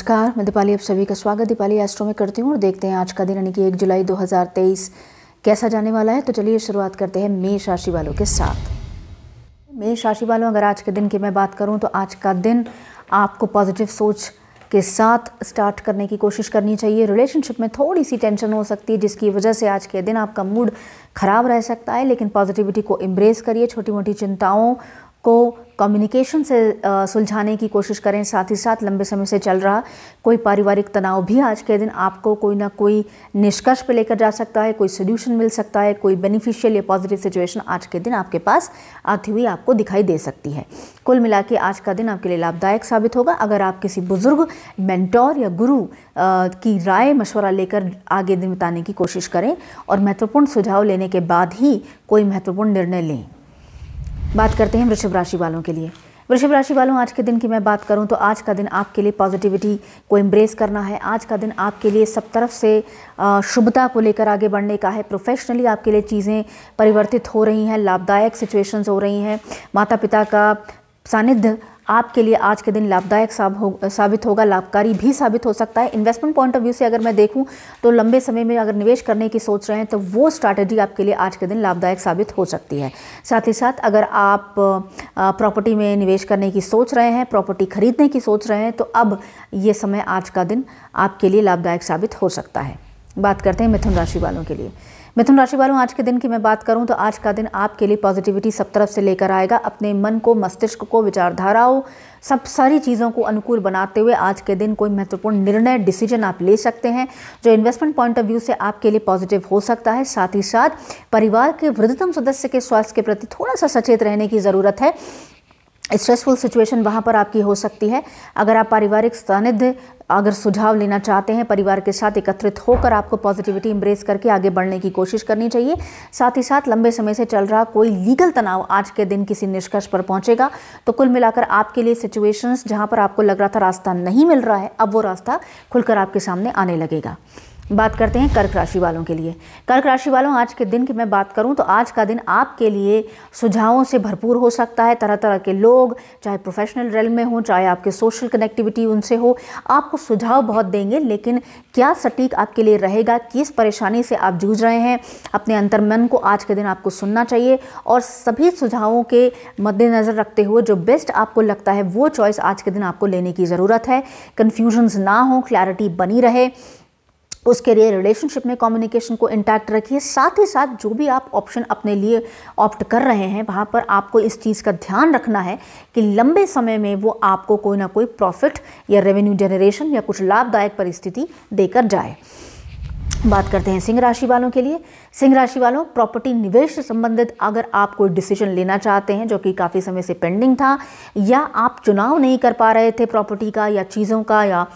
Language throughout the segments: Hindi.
नमस्कार मैं दीपाली आप सभी का स्वागत दीपाली एस्ट्रो में करती हूँ और देखते हैं आज का दिन यानी कि एक जुलाई 2023 कैसा जाने वाला है तो चलिए शुरुआत करते हैं मेष राशि वालों के साथ मेष राशि वालों अगर आज के दिन की मैं बात करूँ तो आज का दिन आपको पॉजिटिव सोच के साथ स्टार्ट करने की कोशिश करनी चाहिए रिलेशनशिप में थोड़ी सी टेंशन हो सकती है जिसकी वजह से आज के दिन आपका मूड ख़राब रह सकता है लेकिन पॉजिटिविटी को एम्ब्रेस करिए छोटी मोटी चिंताओं को कम्युनिकेशन से सुलझाने की कोशिश करें साथ ही साथ लंबे समय से चल रहा कोई पारिवारिक तनाव भी आज के दिन आपको कोई ना कोई निष्कर्ष पर लेकर जा सकता है कोई सोल्यूशन मिल सकता है कोई बेनिफिशियल या पॉजिटिव सिचुएशन आज के दिन आपके पास आती हुई आपको दिखाई दे सकती है कुल मिला के आज का दिन आपके लिए लाभदायक साबित होगा अगर आप किसी बुजुर्ग मैंटोर या गुरु की राय मशवरा लेकर आगे दिन बिताने की कोशिश करें और महत्वपूर्ण सुझाव लेने के बाद ही कोई महत्वपूर्ण निर्णय लें बात करते हैं वृषभ राशि वालों के लिए वृषभ राशि वालों आज के दिन की मैं बात करूं तो आज का दिन आपके लिए पॉजिटिविटी को एम्ब्रेस करना है आज का दिन आपके लिए सब तरफ से शुभता को लेकर आगे बढ़ने का है प्रोफेशनली आपके लिए चीज़ें परिवर्तित हो रही हैं लाभदायक सिचुएशंस हो रही हैं माता पिता का सानिध्य आपके लिए आज के दिन लाभदायक साब हो, साबित होगा लाभकारी भी साबित हो सकता है इन्वेस्टमेंट पॉइंट ऑफ व्यू से अगर मैं देखूं तो लंबे समय में अगर निवेश करने की सोच रहे हैं तो वो स्ट्रैटेजी आपके लिए आज के दिन लाभदायक साबित हो सकती है साथ ही साथ अगर आप प्रॉपर्टी में निवेश करने की सोच रहे हैं प्रॉपर्टी खरीदने की सोच रहे हैं तो अब ये समय आज का दिन आपके लिए लाभदायक साबित हो सकता है बात करते हैं मिथुन राशि वालों के लिए मिथुन राशि वालों आज के दिन की मैं बात करूं तो आज का दिन आपके लिए पॉजिटिविटी सब तरफ से लेकर आएगा अपने मन को मस्तिष्क को विचारधाराओं सब सारी चीज़ों को अनुकूल बनाते हुए आज के दिन कोई महत्वपूर्ण निर्णय डिसीजन आप ले सकते हैं जो इन्वेस्टमेंट पॉइंट ऑफ व्यू से आपके लिए पॉजिटिव हो सकता है साथ ही साथ परिवार के वृद्धतम सदस्य के स्वास्थ्य के प्रति थोड़ा सा सचेत रहने की ज़रूरत है स्ट्रेसफुल सिचुएशन वहाँ पर आपकी हो सकती है अगर आप पारिवारिक सानिध्य अगर सुझाव लेना चाहते हैं परिवार के साथ एकत्रित होकर आपको पॉजिटिविटी इम्ब्रेस करके आगे बढ़ने की कोशिश करनी चाहिए साथ ही साथ लंबे समय से चल रहा कोई लीगल तनाव आज के दिन किसी निष्कर्ष पर पहुंचेगा तो कुल मिलाकर आपके लिए सिचुएशंस जहां पर आपको लग रहा था रास्ता नहीं मिल रहा है अब वो रास्ता खुलकर आपके सामने आने लगेगा बात करते हैं कर्क राशि वालों के लिए कर्क राशि वालों आज के दिन की मैं बात करूं तो आज का दिन आपके लिए सुझावों से भरपूर हो सकता है तरह तरह के लोग चाहे प्रोफेशनल रेल में हो चाहे आपके सोशल कनेक्टिविटी उनसे हो आपको सुझाव बहुत देंगे लेकिन क्या सटीक आपके लिए रहेगा किस परेशानी से आप जूझ रहे हैं अपने अंतर्मन को आज के दिन आपको सुनना चाहिए और सभी सुझावों के मद्देनज़र रखते हुए जो बेस्ट आपको लगता है वो चॉइस आज के दिन आपको लेने की ज़रूरत है कन्फ्यूजन्स ना हो क्लैरिटी बनी रहे उसके लिए रिलेशनशिप में कम्युनिकेशन को इंटैक्ट रखिए साथ ही साथ जो भी आप ऑप्शन अपने लिए ऑप्ट कर रहे हैं वहाँ पर आपको इस चीज़ का ध्यान रखना है कि लंबे समय में वो आपको कोई ना कोई प्रॉफिट या रेवेन्यू जनरेशन या कुछ लाभदायक परिस्थिति देकर जाए बात करते हैं सिंह राशि वालों के लिए सिंह राशि वालों प्रॉपर्टी निवेश से संबंधित अगर आप कोई डिसीजन लेना चाहते हैं जो कि काफ़ी समय से पेंडिंग था या आप चुनाव नहीं कर पा रहे थे प्रॉपर्टी का या चीज़ों का या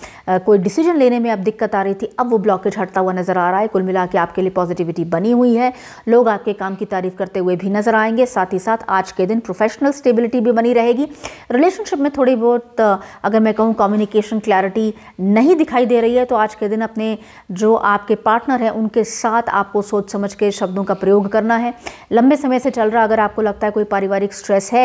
कोई डिसीजन लेने में अब दिक्कत आ रही थी अब वो ब्लॉकेज हटता हुआ नज़र आ रहा है कुल मिला के आपके लिए पॉजिटिविटी बनी हुई है लोग आपके काम की तारीफ करते हुए भी नज़र आएंगे साथ ही साथ आज के दिन प्रोफेशनल स्टेबिलिटी भी बनी रहेगी रिलेशनशिप में थोड़ी बहुत अगर मैं कहूँ कम्युनिकेशन क्लैरिटी नहीं दिखाई दे रही है तो आज के दिन अपने जो आपके पास पार्टनर हैं उनके साथ आपको सोच समझ के शब्दों का प्रयोग करना है लंबे समय से चल रहा अगर आपको लगता है कोई पारिवारिक स्ट्रेस है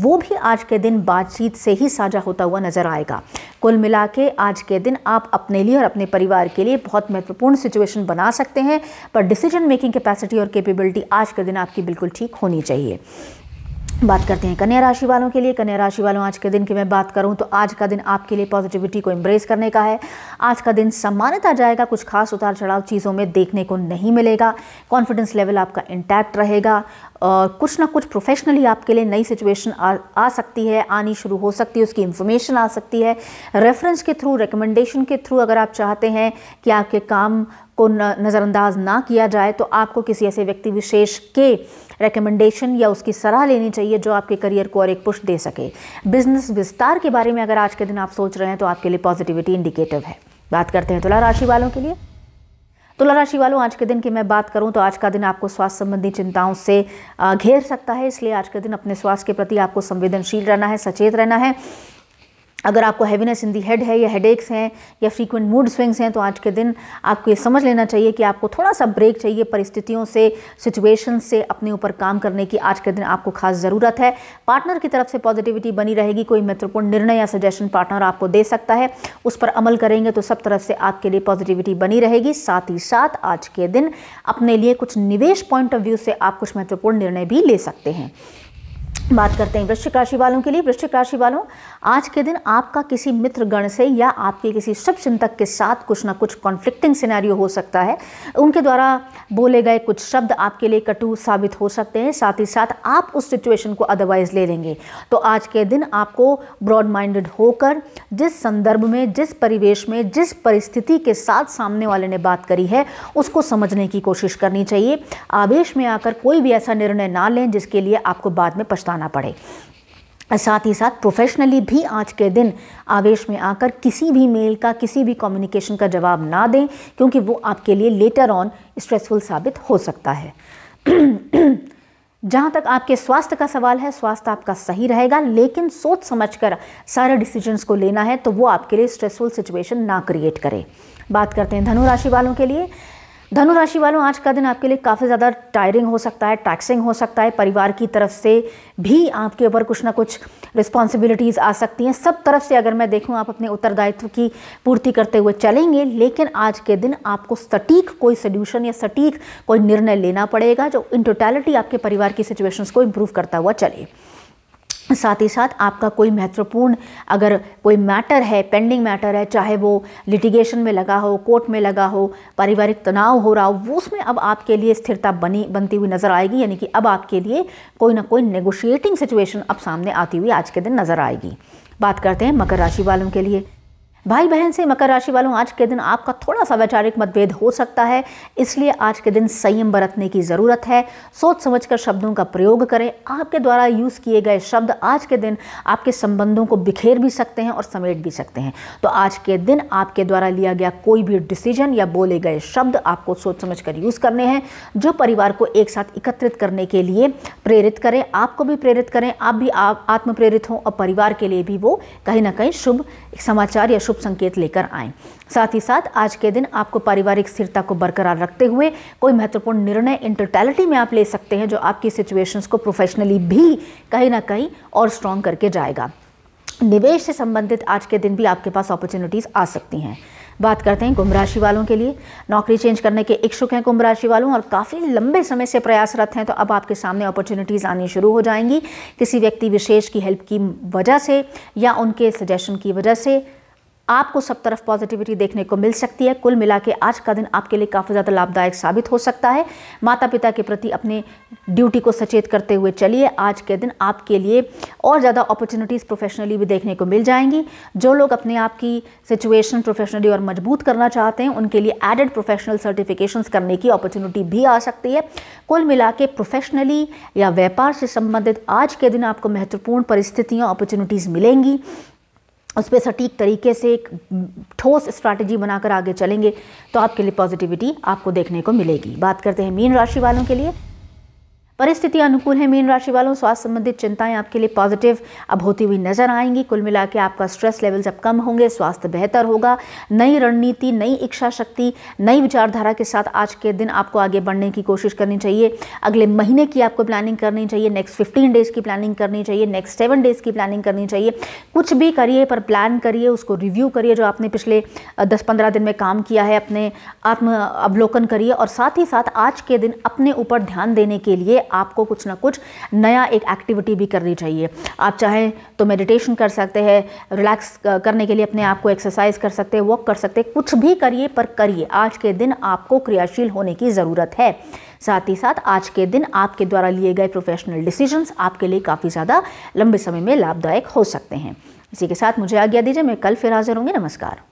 वो भी आज के दिन बातचीत से ही साझा होता हुआ नजर आएगा कुल मिला के आज के दिन आप अपने लिए और अपने परिवार के लिए बहुत महत्वपूर्ण सिचुएशन बना सकते हैं पर डिसीजन मेकिंग कैपेसिटी और कैपेबिलिटी आज के दिन आपकी बिल्कुल ठीक होनी चाहिए बात करते हैं कन्या राशि वालों के लिए कन्या राशि वालों आज के दिन की मैं बात करूं तो आज का दिन आपके लिए पॉजिटिविटी को एम्ब्रेस करने का है आज का दिन सम्मानित आ जाएगा कुछ खास उतार चढ़ाव चीज़ों में देखने को नहीं मिलेगा कॉन्फिडेंस लेवल आपका इंटैक्ट रहेगा और कुछ ना कुछ प्रोफेशनली आपके लिए नई सिचुएशन आ, आ सकती है आनी शुरू हो सकती है उसकी इन्फॉर्मेशन आ सकती है रेफरेंस के थ्रू रिकमेंडेशन के थ्रू अगर आप चाहते हैं कि आपके काम को नज़रअंदाज ना किया जाए तो आपको किसी ऐसे व्यक्ति विशेष के रिकमेंडेशन या उसकी सलाह लेनी चाहिए जो आपके करियर को और एक पुष्ट दे सके बिजनेस विस्तार के बारे में अगर आज के दिन आप सोच रहे हैं तो आपके लिए पॉजिटिविटी इंडिकेटिव है बात करते हैं तुला राशि वालों के लिए तुला तो राशि वालों आज के दिन की मैं बात करूं तो आज का दिन आपको स्वास्थ्य संबंधी चिंताओं से घेर सकता है इसलिए आज के दिन अपने स्वास्थ्य के प्रति आपको संवेदनशील रहना है सचेत रहना है अगर आपको हैवीनेस इन दी हेड है या हेडेक्स हैं या फ्रीक्वेंट मूड स्विंग्स हैं तो आज के दिन आपको ये समझ लेना चाहिए कि आपको थोड़ा सा ब्रेक चाहिए परिस्थितियों से सिचुएशन से अपने ऊपर काम करने की आज के दिन आपको खास ज़रूरत है पार्टनर की तरफ से पॉजिटिविटी बनी रहेगी कोई महत्वपूर्ण निर्णय या सजेशन पार्टनर आपको दे सकता है उस पर अमल करेंगे तो सब तरफ से आपके लिए पॉजिटिविटी बनी रहेगी साथ ही साथ आज के दिन अपने लिए कुछ निवेश पॉइंट ऑफ व्यू से आप कुछ महत्वपूर्ण निर्णय भी ले सकते हैं बात करते हैं वृश्चिक राशि वालों के लिए वृश्चिक राशि वालों आज के दिन आपका किसी मित्र गण से या आपके किसी शुभ चिंतक के साथ कुछ ना कुछ कॉन्फ्लिक्टिंग सिनेरियो हो सकता है उनके द्वारा बोले गए कुछ शब्द आपके लिए कटु साबित हो सकते हैं साथ ही साथ आप उस सिचुएशन को अदरवाइज ले लेंगे तो आज के दिन आपको ब्रॉड माइंडेड होकर जिस संदर्भ में जिस परिवेश में जिस परिस्थिति के साथ सामने वाले ने बात करी है उसको समझने की कोशिश करनी चाहिए आवेश में आकर कोई भी ऐसा निर्णय ना लें जिसके लिए आपको बाद में पछताना जाना पड़े साथ ही साथ प्रोफेशनली भी आज के दिन आवेश में आकर किसी भी मेल का किसी भी कम्युनिकेशन का जवाब ना दें क्योंकि वो आपके लिए लेटर ऑन स्ट्रेसफुल साबित हो सकता है जहाँ तक आपके स्वास्थ्य का सवाल है स्वास्थ्य आपका सही रहेगा लेकिन सोच समझकर सारे डिसीजंस को लेना है तो वो आपके लिए स्ट्रेसफुल सिचुएशन ना क्रिएट करे बात करते हैं धनु राशि वालों के लिए धनु राशि वालों आज का दिन आपके लिए काफ़ी ज़्यादा टायरिंग हो सकता है टैक्सिंग हो सकता है परिवार की तरफ से भी आपके ऊपर कुछ ना कुछ रिस्पॉन्सिबिलिटीज़ आ सकती हैं सब तरफ से अगर मैं देखूँ आप अपने उत्तरदायित्व की पूर्ति करते हुए चलेंगे लेकिन आज के दिन आपको सटीक कोई सोल्यूशन या सटीक कोई निर्णय लेना पड़ेगा जो इन टोटैलिटी आपके परिवार की सिचुएशंस को इम्प्रूव करता हुआ चले साथ ही साथ आपका कोई महत्वपूर्ण अगर कोई मैटर है पेंडिंग मैटर है चाहे वो लिटिगेशन में लगा हो कोर्ट में लगा हो पारिवारिक तनाव हो रहा हो वो उसमें अब आपके लिए स्थिरता बनी बनती हुई नज़र आएगी यानी कि अब आपके लिए कोई ना कोई नेगोशिएटिंग सिचुएशन अब सामने आती हुई आज के दिन नज़र आएगी बात करते हैं मकर राशि वालों के लिए भाई बहन से मकर राशि वालों आज के दिन आपका थोड़ा सा वैचारिक मतभेद हो सकता है इसलिए आज के दिन संयम बरतने की ज़रूरत है सोच समझकर शब्दों का प्रयोग करें आपके द्वारा यूज़ किए गए शब्द आज के दिन आपके संबंधों को बिखेर भी सकते हैं और समेट भी सकते हैं तो आज के दिन आपके द्वारा लिया गया कोई भी डिसीजन या बोले गए शब्द आपको सोच समझ कर यूज़ करने हैं जो परिवार को एक साथ एकत्रित करने के लिए प्रेरित करें आपको भी प्रेरित करें आप भी आत्म प्रेरित हों और परिवार के लिए भी वो कहीं ना कहीं शुभ समाचार या शुभ संकेत लेकर आए साथ ही साथ आज के दिन आपको पारिवारिक स्थिरता को बरकरार रखते हुए कोई महत्वपूर्ण निर्णय इन टोटैलिटी में आप ले सकते हैं जो आपकी सिचुएशंस को प्रोफेशनली भी कहीं ना कहीं और स्ट्रॉन्ग करके जाएगा निवेश से संबंधित आज के दिन भी आपके पास अपॉर्चुनिटीज़ आ सकती हैं बात करते हैं कुंभ राशि वालों के लिए नौकरी चेंज करने के इच्छुक हैं कुंभ राशि वालों और काफ़ी लंबे समय से प्रयासरत हैं तो अब आपके सामने अपॉर्चुनिटीज़ आनी शुरू हो जाएंगी किसी व्यक्ति विशेष की हेल्प की वजह से या उनके सजेशन की वजह से आपको सब तरफ पॉजिटिविटी देखने को मिल सकती है कुल मिला के आज का दिन आपके लिए काफ़ी ज़्यादा लाभदायक साबित हो सकता है माता पिता के प्रति अपने ड्यूटी को सचेत करते हुए चलिए आज के दिन आपके लिए और ज़्यादा अपॉर्चुनिटीज़ प्रोफेशनली भी देखने को मिल जाएंगी जो लोग अपने आप की सिचुएशन प्रोफेशनली और मजबूत करना चाहते हैं उनके लिए एडेड प्रोफेशनल सर्टिफिकेशन करने की अपॉर्चुनिटी भी आ सकती है कुल मिला के प्रोफेशनली या व्यापार से संबंधित आज के दिन आपको महत्वपूर्ण परिस्थितियाँ अपॉर्चुनिटीज़ मिलेंगी उस पर सटीक तरीके से एक ठोस स्ट्रैटेजी बनाकर आगे चलेंगे तो आपके लिए पॉजिटिविटी आपको देखने को मिलेगी बात करते हैं मीन राशि वालों के लिए परिस्थिति अनुकूल है मीन राशि वालों स्वास्थ्य संबंधित चिंताएं आपके लिए पॉजिटिव अब होती हुई नजर आएंगी कुल मिला के आपका स्ट्रेस लेवल जब कम होंगे स्वास्थ्य बेहतर होगा नई रणनीति नई इच्छा शक्ति नई विचारधारा के साथ आज के दिन आपको आगे बढ़ने की कोशिश करनी चाहिए अगले महीने की आपको प्लानिंग करनी चाहिए नेक्स्ट फिफ्टीन डेज़ की प्लानिंग करनी चाहिए नेक्स्ट सेवन डेज़ की प्लानिंग करनी चाहिए कुछ भी करिए पर प्लान करिए उसको रिव्यू करिए जो आपने पिछले दस पंद्रह दिन में काम किया है अपने आत्म अवलोकन करिए और साथ ही साथ आज के दिन अपने ऊपर ध्यान देने के लिए आपको कुछ ना कुछ नया एक एक्टिविटी भी करनी चाहिए आप चाहें तो मेडिटेशन कर सकते हैं रिलैक्स करने के लिए अपने आप को एक्सरसाइज कर सकते हैं वॉक कर सकते हैं कुछ भी करिए पर करिए आज के दिन आपको क्रियाशील होने की ज़रूरत है साथ ही साथ आज के दिन आपके द्वारा लिए गए प्रोफेशनल डिसीजंस आपके लिए काफ़ी ज़्यादा लंबे समय में लाभदायक हो सकते हैं इसी के साथ मुझे आज्ञा दीजिए मैं कल फिर हाजिर होंगी नमस्कार